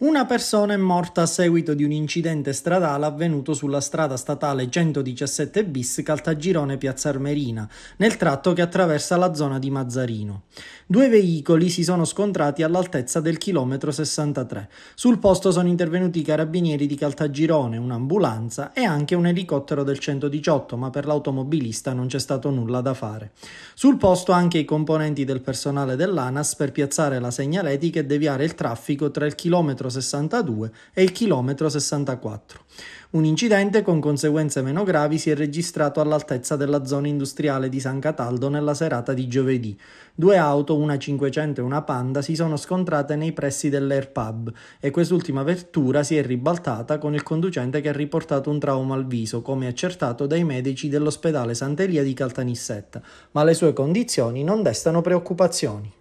Una persona è morta a seguito di un incidente stradale avvenuto sulla strada statale 117 bis Caltagirone Piazza Armerina, nel tratto che attraversa la zona di Mazzarino. Due veicoli si sono scontrati all'altezza del chilometro 63. Sul posto sono intervenuti i carabinieri di Caltagirone, un'ambulanza e anche un elicottero del 118, ma per l'automobilista non c'è stato nulla da fare. Sul posto anche i componenti del personale dell'ANAS per piazzare la segnaletica e deviare il traffico tra il chilometro 62 e il chilometro 64. Un incidente con conseguenze meno gravi si è registrato all'altezza della zona industriale di San Cataldo nella serata di giovedì. Due auto, una 500 e una Panda, si sono scontrate nei pressi dell'Air Pub e quest'ultima vettura si è ribaltata con il conducente che ha riportato un trauma al viso, come accertato dai medici dell'ospedale Sant'Elia di Caltanissetta, ma le sue condizioni non destano preoccupazioni.